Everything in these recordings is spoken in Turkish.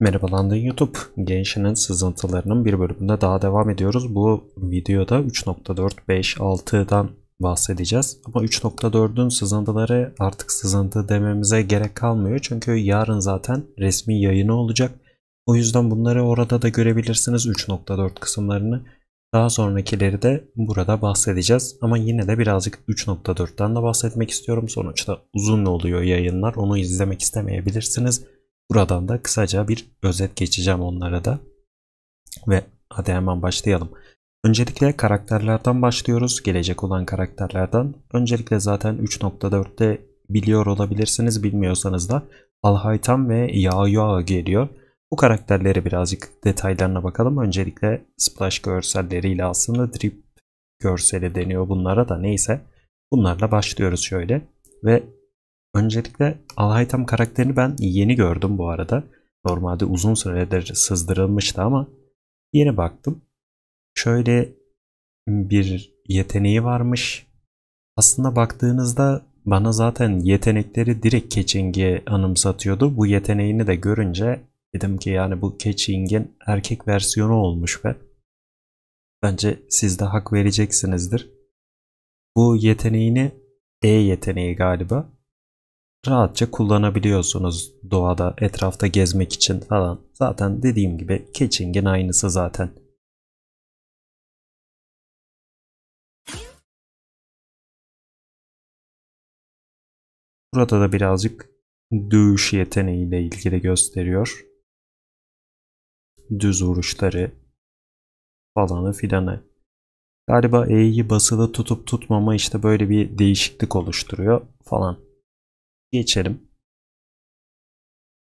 Merhaba Merhabalar YouTube. Genshin'in sızıntılarının bir bölümünde daha devam ediyoruz. Bu videoda 3.4.5.6'dan bahsedeceğiz. Ama 3.4'ün sızıntıları artık sızıntı dememize gerek kalmıyor. Çünkü yarın zaten resmi yayını olacak. O yüzden bunları orada da görebilirsiniz 3.4 kısımlarını. Daha sonrakileri de burada bahsedeceğiz. Ama yine de birazcık 3.4'ten de bahsetmek istiyorum. Sonuçta uzun oluyor yayınlar. Onu izlemek istemeyebilirsiniz. Buradan da kısaca bir özet geçeceğim onlara da. Ve hadi hemen başlayalım. Öncelikle karakterlerden başlıyoruz. Gelecek olan karakterlerden. Öncelikle zaten 3.4'te biliyor olabilirsiniz. Bilmiyorsanız da Alhaytan ve Yaoya geliyor. Bu karakterleri birazcık detaylarına bakalım. Öncelikle splash görselleriyle aslında drip görseli deniyor bunlara da neyse. Bunlarla başlıyoruz şöyle. Ve Öncelikle Alhaytam karakterini ben yeni gördüm bu arada. Normalde uzun süredir sızdırılmıştı ama yeni baktım. Şöyle bir yeteneği varmış. Aslında baktığınızda bana zaten yetenekleri direkt catching'i anımsatıyordu. Bu yeteneğini de görünce dedim ki yani bu keçingin erkek versiyonu olmuş ve bence siz de hak vereceksinizdir. Bu yeteneğini E yeteneği galiba rahatça kullanabiliyorsunuz doğada etrafta gezmek için falan. Zaten dediğim gibi catching'in aynısı zaten. Burada da birazcık dövüş yeteneğiyle ilgili gösteriyor. Düz vuruşları falanı filanı. Galiba E'yi basılı tutup tutmama işte böyle bir değişiklik oluşturuyor falan. Geçelim.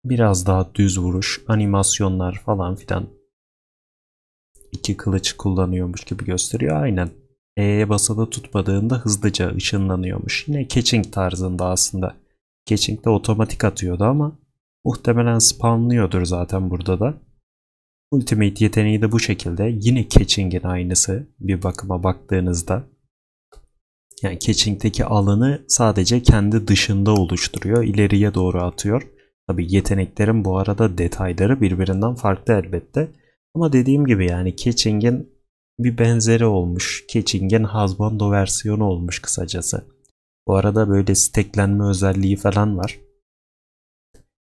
Biraz daha düz vuruş, animasyonlar falan filan. İki kılıç kullanıyormuş gibi gösteriyor. Aynen. E'ye basılı tutmadığında hızlıca ışınlanıyormuş. Yine catching tarzında aslında. Catching de otomatik atıyordu ama muhtemelen spamlıyordur zaten burada da. Ultimate yeteneği de bu şekilde. Yine catching'in aynısı bir bakıma baktığınızda. Yani catching'deki alanı sadece kendi dışında oluşturuyor. ileriye doğru atıyor. Tabi yeteneklerin bu arada detayları birbirinden farklı elbette. Ama dediğim gibi yani catching'in bir benzeri olmuş. Catching'in Hazbando versiyonu olmuş kısacası. Bu arada böyle steklenme özelliği falan var.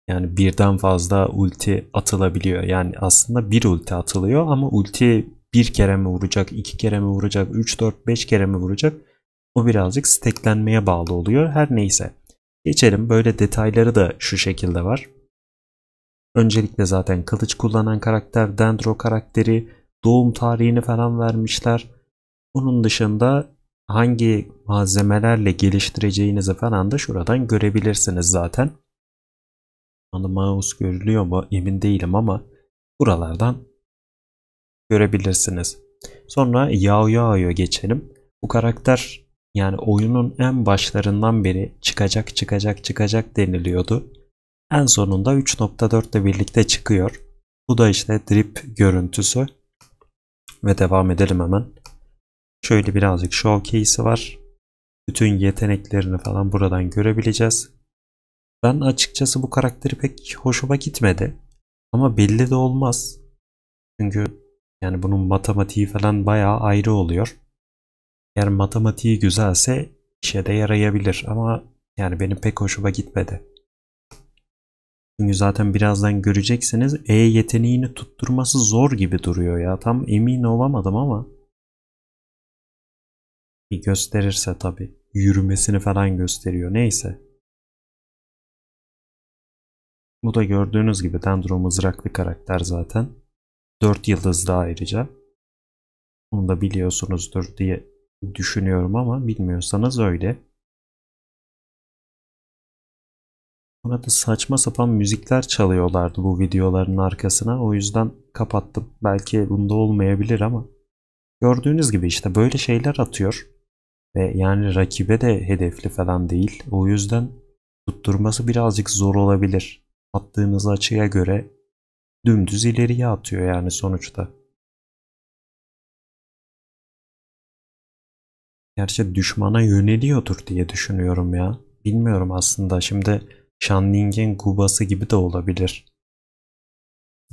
Yani birden fazla ulti atılabiliyor. Yani aslında bir ulti atılıyor ama ulti bir kere mi vuracak, iki kere mi vuracak, 3, 4, 5 kere mi vuracak? Bu birazcık steklenmeye bağlı oluyor. Her neyse. Geçelim böyle detayları da şu şekilde var. Öncelikle zaten kılıç kullanan karakter Dendro karakteri doğum tarihini falan vermişler. Onun dışında hangi malzemelerle geliştireceğinizi falan da şuradan görebilirsiniz zaten. Anı mouse görülüyor mu emin değilim ama buralardan görebilirsiniz. Sonra Yao Yao'ya geçelim. Bu karakter yani oyunun en başlarından beri çıkacak çıkacak çıkacak deniliyordu. En sonunda 3.4 ile birlikte çıkıyor. Bu da işte drip görüntüsü. Ve devam edelim hemen. Şöyle birazcık showcase'i var. Bütün yeteneklerini falan buradan görebileceğiz. Ben açıkçası bu karakteri pek hoşuma gitmedi. Ama belli de olmaz. Çünkü yani bunun matematiği falan bayağı ayrı oluyor. Eğer matematiği güzelse işe de yarayabilir ama yani benim pek hoşuma gitmedi. Çünkü zaten birazdan göreceksiniz E yeteneğini tutturması zor gibi duruyor ya. Tam emin olamadım ama. Bir gösterirse tabi. Yürümesini falan gösteriyor. Neyse. Bu da gördüğünüz gibi Dendro mızraklı karakter zaten. 4 yıldız da ayrıca. onu da biliyorsunuzdur diye düşünüyorum ama bilmiyorsanız öyle. Burada saçma sapan müzikler çalıyorlardı bu videoların arkasına. O yüzden kapattım. Belki bunda olmayabilir ama. Gördüğünüz gibi işte böyle şeyler atıyor. Ve yani rakibe de hedefli falan değil. O yüzden tutturması birazcık zor olabilir. Attığınız açıya göre dümdüz ileriye atıyor yani sonuçta. Gerçi düşmana yöneliyordur diye düşünüyorum ya. Bilmiyorum aslında şimdi Shanling'in gubası gibi de olabilir.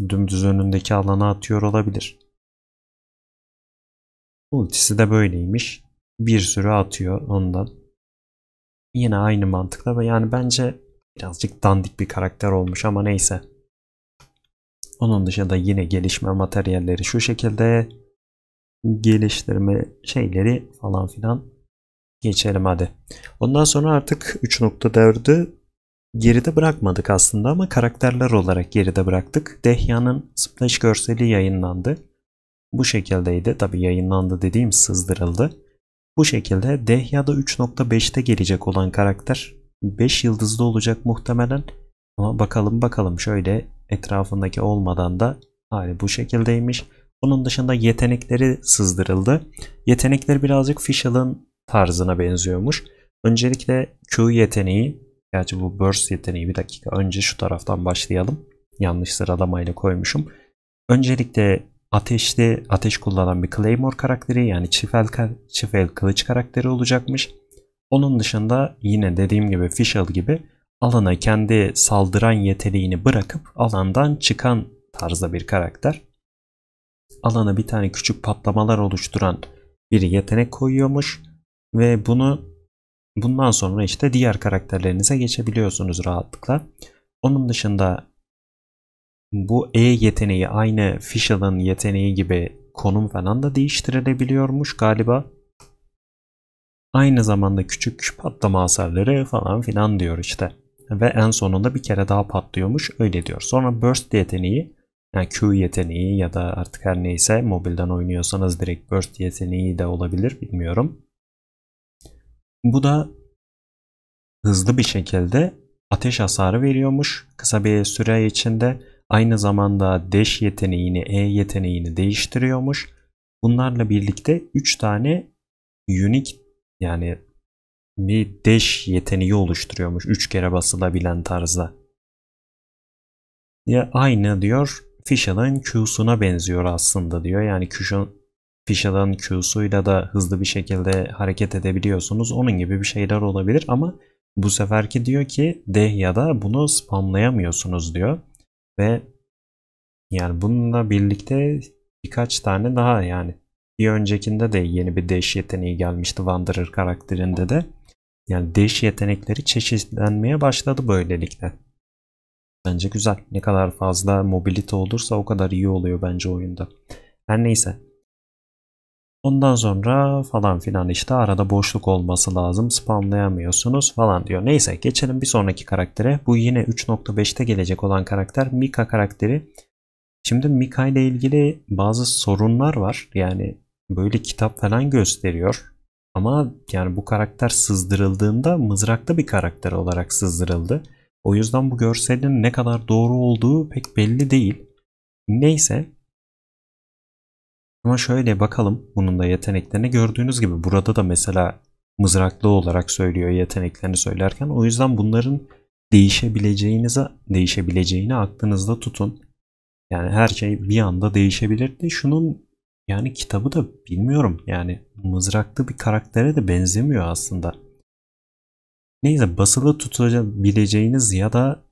Dümdüz önündeki alana atıyor olabilir. Ultisi de böyleymiş. Bir sürü atıyor ondan. Yine aynı mantıkla ve yani bence birazcık dandik bir karakter olmuş ama neyse. Onun dışında yine gelişme materyalleri şu şekilde geliştirme şeyleri falan filan geçelim hadi. Ondan sonra artık 3.4'ü geride bırakmadık aslında ama karakterler olarak geride bıraktık. Dehya'nın splash görseli yayınlandı. Bu şekildeydi. Tabi yayınlandı dediğim sızdırıldı. Bu şekilde Dehya'da 3.5'te gelecek olan karakter 5 yıldızlı olacak muhtemelen. Ama bakalım bakalım şöyle etrafındaki olmadan da hani bu şekildeymiş. Bunun dışında yetenekleri sızdırıldı. Yetenekleri birazcık Fischl'ın tarzına benziyormuş. Öncelikle Q yeteneği, gerçi bu burst yeteneği bir dakika önce şu taraftan başlayalım. Yanlış sıralamayla koymuşum. Öncelikle ateşli, ateş kullanan bir Claymore karakteri yani çifel, çifel kılıç karakteri olacakmış. Onun dışında yine dediğim gibi Fischl gibi alana kendi saldıran yeteneğini bırakıp alandan çıkan tarzda bir karakter alana bir tane küçük patlamalar oluşturan bir yetenek koyuyormuş ve bunu bundan sonra işte diğer karakterlerinize geçebiliyorsunuz rahatlıkla. Onun dışında bu E yeteneği aynı Fischl'ın yeteneği gibi konum falan da değiştirilebiliyormuş galiba. Aynı zamanda küçük patlama hasarları falan filan diyor işte. Ve en sonunda bir kere daha patlıyormuş öyle diyor. Sonra Burst yeteneği yani Q yeteneği ya da artık her neyse mobilden oynuyorsanız direkt burst yeteneği de olabilir bilmiyorum. Bu da hızlı bir şekilde ateş hasarı veriyormuş kısa bir süre içinde. Aynı zamanda dash yeteneğini, E yeteneğini değiştiriyormuş. Bunlarla birlikte 3 tane unique yani bir dash yeteneği oluşturuyormuş 3 kere basılabilen tarzda. Ya aynı diyor Fisha'dan Q'suna benziyor aslında diyor. Yani Fisha'dan Q'suyla da hızlı bir şekilde hareket edebiliyorsunuz. Onun gibi bir şeyler olabilir ama bu seferki diyor ki ya da bunu spamlayamıyorsunuz diyor. Ve yani bununla birlikte birkaç tane daha yani bir öncekinde de yeni bir dash yeteneği gelmişti Wanderer karakterinde de. Yani dash yetenekleri çeşitlenmeye başladı böylelikle. Bence güzel. Ne kadar fazla mobilite olursa o kadar iyi oluyor bence oyunda. Her neyse. Ondan sonra falan filan işte arada boşluk olması lazım. Spamlayamıyorsunuz falan diyor. Neyse geçelim bir sonraki karaktere. Bu yine 3.5'te gelecek olan karakter Mika karakteri. Şimdi Mika ile ilgili bazı sorunlar var. Yani böyle kitap falan gösteriyor. Ama yani bu karakter sızdırıldığında mızraklı bir karakter olarak sızdırıldı. O yüzden bu görselin ne kadar doğru olduğu pek belli değil. Neyse. Ama şöyle bakalım bunun da yeteneklerini gördüğünüz gibi burada da mesela mızraklı olarak söylüyor yeteneklerini söylerken. O yüzden bunların değişebileceğinize değişebileceğini aklınızda tutun. Yani her şey bir anda değişebilirdi. Şunun yani kitabı da bilmiyorum yani mızraklı bir karaktere de benzemiyor aslında. Neyse basılı tutabileceğiniz ya da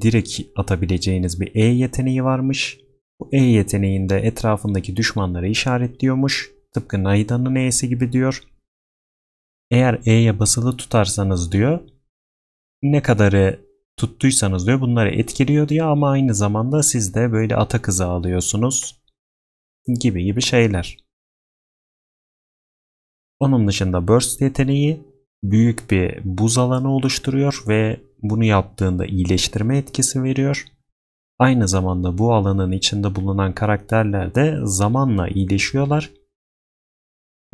direkt atabileceğiniz bir E yeteneği varmış. Bu E yeteneğinde etrafındaki düşmanları işaretliyormuş. Tıpkı Naida'nın E'si gibi diyor. Eğer E'ye basılı tutarsanız diyor ne kadarı tuttuysanız diyor bunları etkiliyor diyor ama aynı zamanda siz de böyle atak hızı alıyorsunuz gibi gibi şeyler. Onun dışında burst yeteneği büyük bir buz alanı oluşturuyor ve bunu yaptığında iyileştirme etkisi veriyor. Aynı zamanda bu alanın içinde bulunan karakterler de zamanla iyileşiyorlar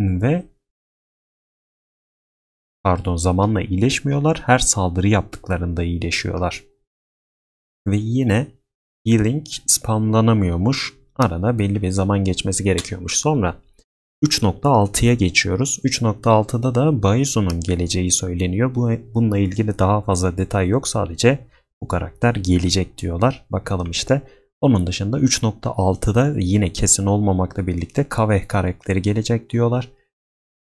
ve pardon zamanla iyileşmiyorlar. Her saldırı yaptıklarında iyileşiyorlar. Ve yine healing spamlanamıyormuş. Arada belli bir zaman geçmesi gerekiyormuş. Sonra 3.6'ya geçiyoruz. 3.6'da da Baizu'nun geleceği söyleniyor. Bu, bununla ilgili daha fazla detay yok. Sadece bu karakter gelecek diyorlar. Bakalım işte. Onun dışında 3.6'da yine kesin olmamakla birlikte Kaveh karakteri gelecek diyorlar.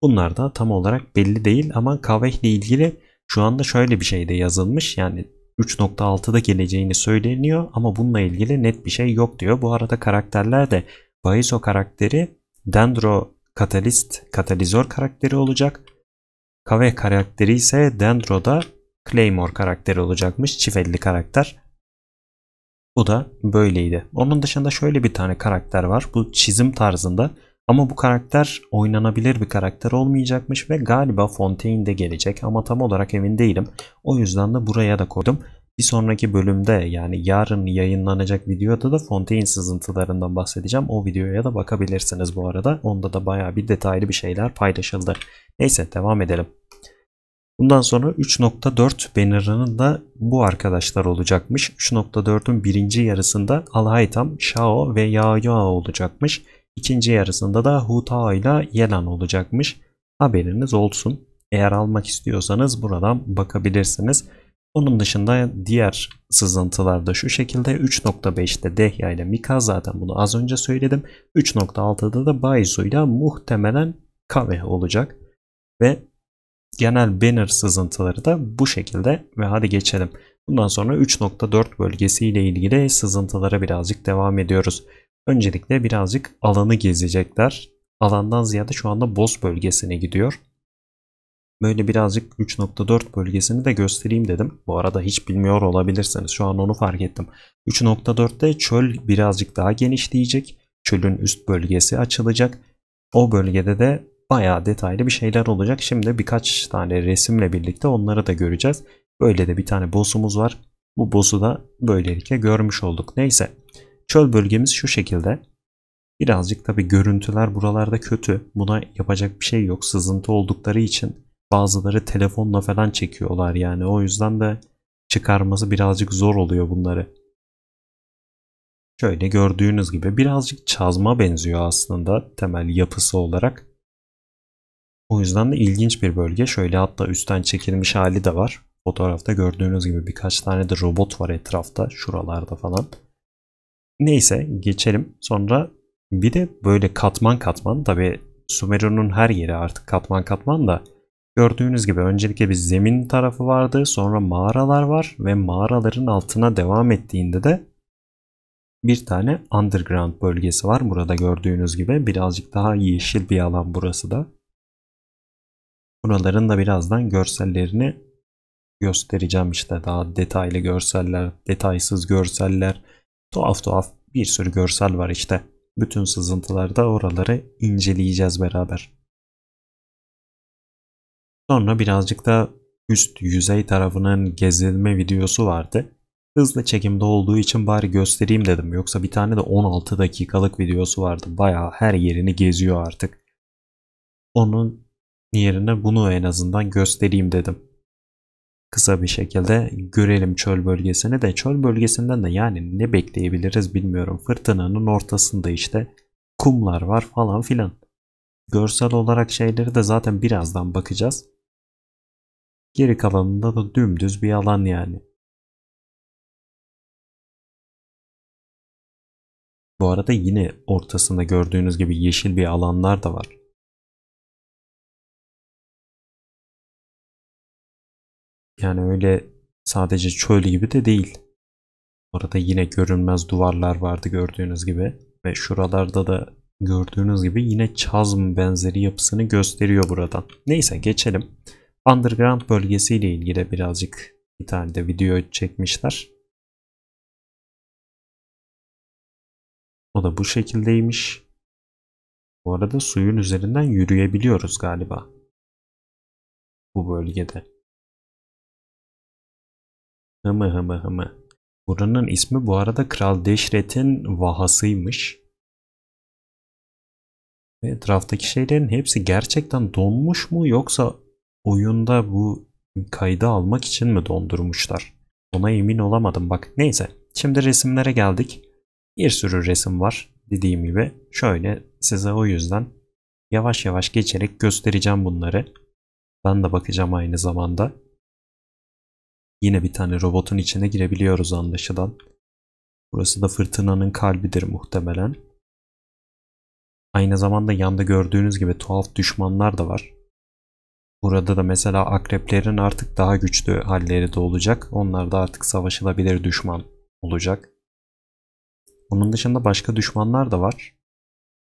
Bunlar da tam olarak belli değil ama Kaveh ile ilgili şu anda şöyle bir şey de yazılmış. Yani 3.6'da geleceğini söyleniyor ama bununla ilgili net bir şey yok diyor. Bu arada karakterler de Baizo karakteri Dendro katalist, katalizör karakteri olacak. Kave karakteri ise Dendro'da Claymore karakteri olacakmış. Çift karakter. Bu da böyleydi. Onun dışında şöyle bir tane karakter var. Bu çizim tarzında. Ama bu karakter oynanabilir bir karakter olmayacakmış ve galiba Fontaine'de gelecek ama tam olarak emin değilim. O yüzden de buraya da koydum. Bir sonraki bölümde yani yarın yayınlanacak videoda da Fontaine sızıntılarından bahsedeceğim. O videoya da bakabilirsiniz bu arada. Onda da baya bir detaylı bir şeyler paylaşıldı. Neyse devam edelim. Bundan sonra 3.4 banner'ının da bu arkadaşlar olacakmış. 3.4'ün birinci yarısında Alhaytam, Shao ve Yayao olacakmış. İkinci yarısında da Hutao ile Yelan olacakmış. Haberiniz olsun. Eğer almak istiyorsanız buradan bakabilirsiniz. Onun dışında diğer sızıntılar da şu şekilde 3.5'te Dehya ile Mika zaten bunu az önce söyledim. 3.6'da da Baizu ile muhtemelen Kave olacak. Ve genel banner sızıntıları da bu şekilde ve hadi geçelim. Bundan sonra 3.4 bölgesi ile ilgili sızıntılara birazcık devam ediyoruz. Öncelikle birazcık alanı gezecekler. Alandan ziyade şu anda boz bölgesine gidiyor. Böyle birazcık 3.4 bölgesini de göstereyim dedim. Bu arada hiç bilmiyor olabilirsiniz. Şu an onu fark ettim. 3.4'te çöl birazcık daha genişleyecek. Çölün üst bölgesi açılacak. O bölgede de bayağı detaylı bir şeyler olacak. Şimdi birkaç tane resimle birlikte onları da göreceğiz. Böyle de bir tane boss'umuz var. Bu boss'u da böylelikle görmüş olduk. Neyse. Çöl bölgemiz şu şekilde. Birazcık tabi görüntüler buralarda kötü. Buna yapacak bir şey yok. Sızıntı oldukları için bazıları telefonla falan çekiyorlar yani. O yüzden de çıkarması birazcık zor oluyor bunları. Şöyle gördüğünüz gibi birazcık çazma benziyor aslında temel yapısı olarak. O yüzden de ilginç bir bölge. Şöyle hatta üstten çekilmiş hali de var. Fotoğrafta gördüğünüz gibi birkaç tane de robot var etrafta, şuralarda falan. Neyse geçelim. Sonra bir de böyle katman katman tabi Sumeru'nun her yeri artık katman katman da Gördüğünüz gibi öncelikle bir zemin tarafı vardı. Sonra mağaralar var ve mağaraların altına devam ettiğinde de bir tane underground bölgesi var. Burada gördüğünüz gibi birazcık daha yeşil bir alan burası da. Buraların da birazdan görsellerini göstereceğim işte daha detaylı görseller, detaysız görseller, tuhaf tuhaf bir sürü görsel var işte. Bütün da oraları inceleyeceğiz beraber. Sonra birazcık da üst yüzey tarafının gezilme videosu vardı. Hızlı çekimde olduğu için bari göstereyim dedim. Yoksa bir tane de 16 dakikalık videosu vardı. Baya her yerini geziyor artık. Onun yerine bunu en azından göstereyim dedim. Kısa bir şekilde görelim çöl bölgesini de çöl bölgesinden de yani ne bekleyebiliriz bilmiyorum. Fırtınanın ortasında işte kumlar var falan filan. Görsel olarak şeyleri de zaten birazdan bakacağız. Geri kalanında da dümdüz bir alan yani. Bu arada yine ortasında gördüğünüz gibi yeşil bir alanlar da var. Yani öyle sadece çöl gibi de değil. Orada yine görünmez duvarlar vardı gördüğünüz gibi. Ve şuralarda da gördüğünüz gibi yine çazm benzeri yapısını gösteriyor buradan. Neyse geçelim underground bölgesiyle ilgili birazcık bir tane de video çekmişler. O da bu şekildeymiş. Bu arada suyun üzerinden yürüyebiliyoruz galiba. Bu bölgede. Hımı hımı hımı. Buranın ismi bu arada Kral Deşret'in vahasıymış. Ve Etraftaki şeylerin hepsi gerçekten donmuş mu yoksa oyunda bu kaydı almak için mi dondurmuşlar? Ona emin olamadım bak. Neyse. Şimdi resimlere geldik. Bir sürü resim var dediğim gibi. Şöyle size o yüzden yavaş yavaş geçerek göstereceğim bunları. Ben de bakacağım aynı zamanda. Yine bir tane robotun içine girebiliyoruz anlaşılan. Burası da fırtınanın kalbidir muhtemelen. Aynı zamanda yanda gördüğünüz gibi tuhaf düşmanlar da var. Burada da mesela akreplerin artık daha güçlü halleri de olacak. Onlar da artık savaşılabilir düşman olacak. Onun dışında başka düşmanlar da var.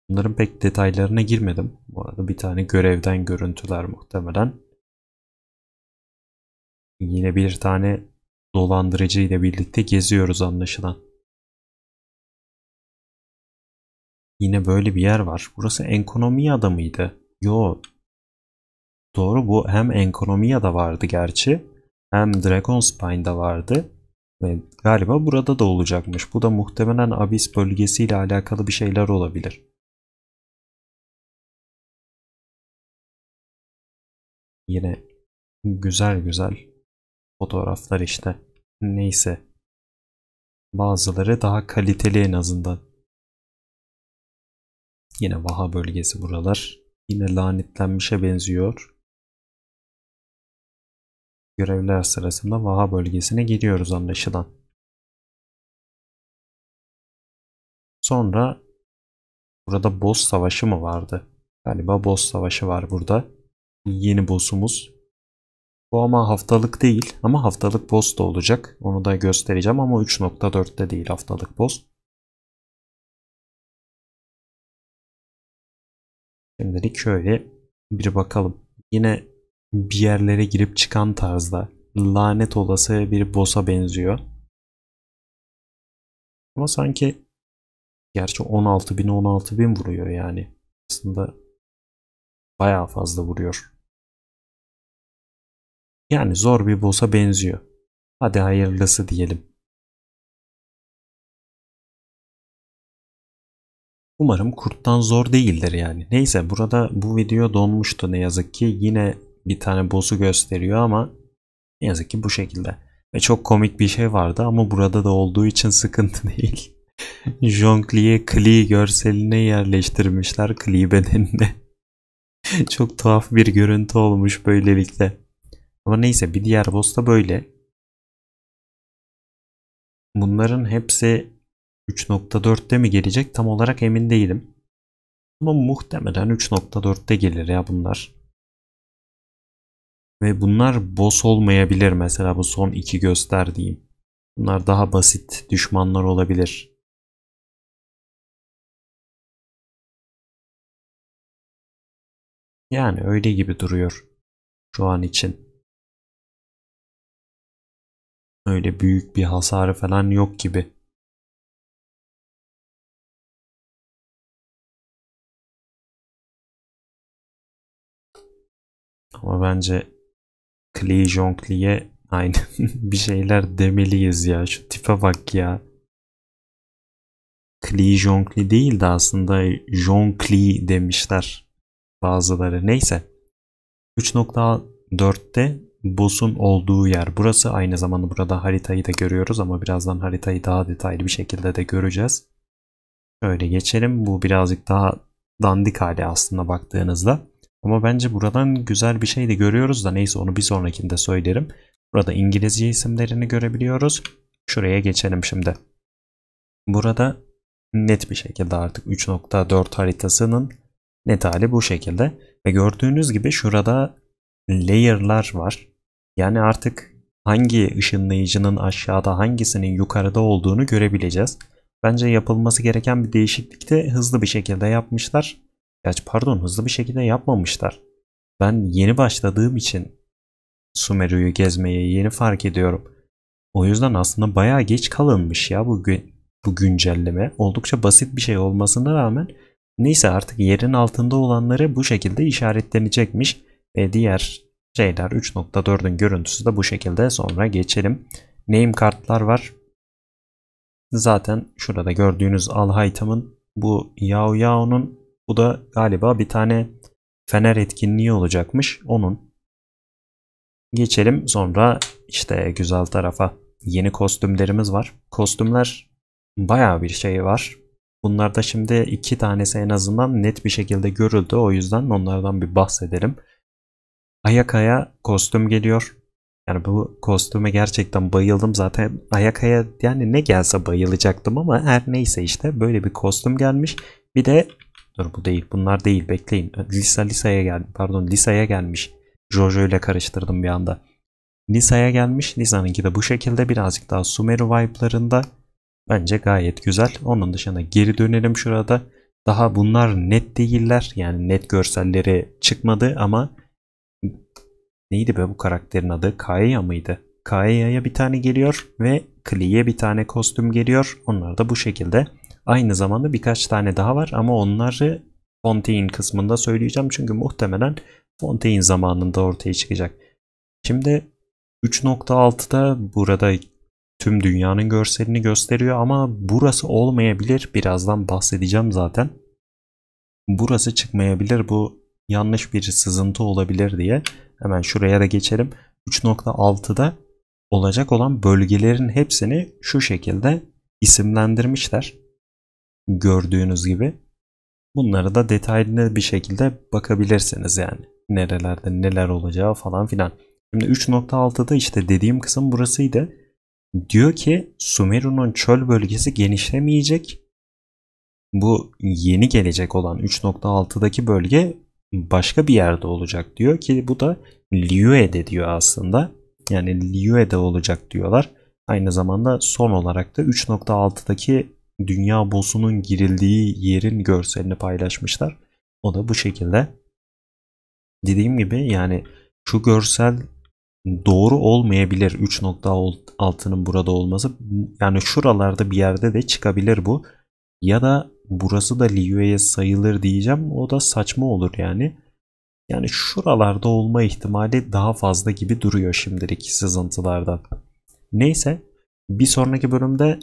Bunların pek detaylarına girmedim. Bu arada bir tane görevden görüntüler muhtemelen. Yine bir tane dolandırıcı ile birlikte geziyoruz anlaşılan. Yine böyle bir yer var. Burası ekonomi adamıydı. Yo Doğru bu hem da vardı gerçi hem Dragonspine'da vardı. Ve galiba burada da olacakmış. Bu da muhtemelen Abyss bölgesiyle alakalı bir şeyler olabilir. Yine güzel güzel fotoğraflar işte. Neyse. Bazıları daha kaliteli en azından. Yine Vaha bölgesi buralar. Yine lanetlenmişe benziyor. Görevler sırasında Vaha bölgesine gidiyoruz anlaşılan. Sonra burada boss savaşı mı vardı? Galiba boss savaşı var burada. Yeni boss'umuz. Bu ama haftalık değil ama haftalık boss da olacak. Onu da göstereceğim ama 3.4'te değil haftalık boss. Şimdilik şöyle bir bakalım. Yine bir yerlere girip çıkan tarzda lanet olası bir boss'a benziyor. Ama sanki gerçi 16 bin 16 bin vuruyor yani. Aslında bayağı fazla vuruyor. Yani zor bir boss'a benziyor. Hadi hayırlısı diyelim. Umarım kurttan zor değildir yani. Neyse burada bu video donmuştu ne yazık ki. Yine bir tane boss'u gösteriyor ama ne yazık ki bu şekilde. Ve çok komik bir şey vardı ama burada da olduğu için sıkıntı değil. Jonkliye Klee görseline yerleştirmişler Klee bedenine. çok tuhaf bir görüntü olmuş böylelikle. Ama neyse bir diğer boss da böyle. Bunların hepsi 3.4'te mi gelecek tam olarak emin değilim. Ama muhtemelen 3.4'te gelir ya bunlar. Ve bunlar boss olmayabilir mesela bu son iki gösterdiğim. Bunlar daha basit düşmanlar olabilir. Yani öyle gibi duruyor şu an için. Öyle büyük bir hasarı falan yok gibi. Ama bence Klee Jongli'ye aynı bir şeyler demeliyiz ya. Şu tipe bak ya. Klee Jonkli değil de aslında Jonkli demişler bazıları. Neyse. 3.4'te boss'un olduğu yer. Burası aynı zamanda burada haritayı da görüyoruz ama birazdan haritayı daha detaylı bir şekilde de göreceğiz. Şöyle geçelim. Bu birazcık daha dandik hali aslında baktığınızda. Ama bence buradan güzel bir şey de görüyoruz da neyse onu bir sonrakinde söylerim. Burada İngilizce isimlerini görebiliyoruz. Şuraya geçelim şimdi. Burada net bir şekilde artık 3.4 haritasının net hali bu şekilde. Ve gördüğünüz gibi şurada layer'lar var. Yani artık hangi ışınlayıcının aşağıda hangisinin yukarıda olduğunu görebileceğiz. Bence yapılması gereken bir değişiklikte hızlı bir şekilde yapmışlar. Gerçi pardon hızlı bir şekilde yapmamışlar. Ben yeni başladığım için Sumeru'yu gezmeye yeni fark ediyorum. O yüzden aslında bayağı geç kalınmış ya bu, bu güncelleme. Oldukça basit bir şey olmasına rağmen neyse artık yerin altında olanları bu şekilde işaretlenecekmiş. Ve diğer şeyler 3.4'ün görüntüsü de bu şekilde sonra geçelim. Name kartlar var. Zaten şurada gördüğünüz Alhaytam'ın bu Yao Yao'nun bu da galiba bir tane fener etkinliği olacakmış onun. Geçelim sonra işte güzel tarafa. Yeni kostümlerimiz var. Kostümler baya bir şey var. Bunlarda şimdi iki tanesi en azından net bir şekilde görüldü. O yüzden onlardan bir bahsedelim. Ayakaya kostüm geliyor. Yani bu kostüme gerçekten bayıldım zaten. Ayakaya yani ne gelse bayılacaktım ama her neyse işte böyle bir kostüm gelmiş. Bir de Dur bu değil. Bunlar değil. Bekleyin. Lisa Lisa'ya gel pardon Lisa'ya gelmiş. Jojo ile karıştırdım bir anda. Lisa'ya gelmiş. Lisa'nınki de bu şekilde birazcık daha Sumeru vibe'larında. Bence gayet güzel. Onun dışında geri dönelim şurada. Daha bunlar net değiller. Yani net görselleri çıkmadı ama neydi be bu karakterin adı? kaya mıydı? kaya'ya bir tane geliyor ve Klee'ye bir tane kostüm geliyor. Onlar da bu şekilde. Aynı zamanda birkaç tane daha var ama onları Fontaine kısmında söyleyeceğim. Çünkü muhtemelen Fontaine zamanında ortaya çıkacak. Şimdi 3.6'da burada tüm dünyanın görselini gösteriyor ama burası olmayabilir. Birazdan bahsedeceğim zaten. Burası çıkmayabilir. Bu yanlış bir sızıntı olabilir diye. Hemen şuraya da geçelim. 3.6'da olacak olan bölgelerin hepsini şu şekilde isimlendirmişler gördüğünüz gibi. bunlara da detaylı bir şekilde bakabilirsiniz yani. Nerelerde neler olacağı falan filan. Şimdi 3.6'da işte dediğim kısım burasıydı. Diyor ki Sumeru'nun çöl bölgesi genişlemeyecek. Bu yeni gelecek olan 3.6'daki bölge başka bir yerde olacak diyor ki bu da Liyue'de diyor aslında. Yani Liyue'de olacak diyorlar. Aynı zamanda son olarak da 3.6'daki dünya boss'unun girildiği yerin görselini paylaşmışlar. O da bu şekilde. Dediğim gibi yani şu görsel doğru olmayabilir 3.6'nın burada olması. Yani şuralarda bir yerde de çıkabilir bu. Ya da burası da Liyue'ye sayılır diyeceğim. O da saçma olur yani. Yani şuralarda olma ihtimali daha fazla gibi duruyor şimdilik sızıntılardan. Neyse bir sonraki bölümde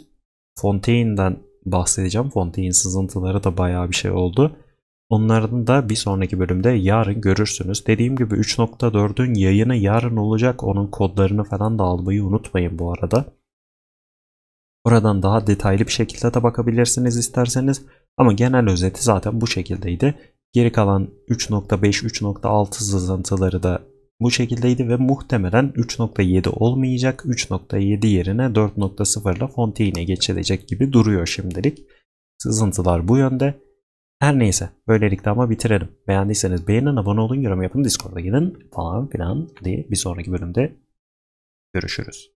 Fontaine'den bahsedeceğim. Fontaine'in sızıntıları da bayağı bir şey oldu. Onların da bir sonraki bölümde yarın görürsünüz. Dediğim gibi 3.4'ün yayını yarın olacak. Onun kodlarını falan da almayı unutmayın bu arada. Oradan daha detaylı bir şekilde de bakabilirsiniz isterseniz. Ama genel özeti zaten bu şekildeydi. Geri kalan 3.5, 3.6 sızıntıları da bu şekildeydi ve muhtemelen 3.7 olmayacak. 3.7 yerine 4.0 ile Fontaine'e geçilecek gibi duruyor şimdilik. Sızıntılar bu yönde. Her neyse böylelikle ama bitirelim. Beğendiyseniz beğenin, abone olun, yorum yapın, Discord'a gidin falan filan diye bir sonraki bölümde görüşürüz.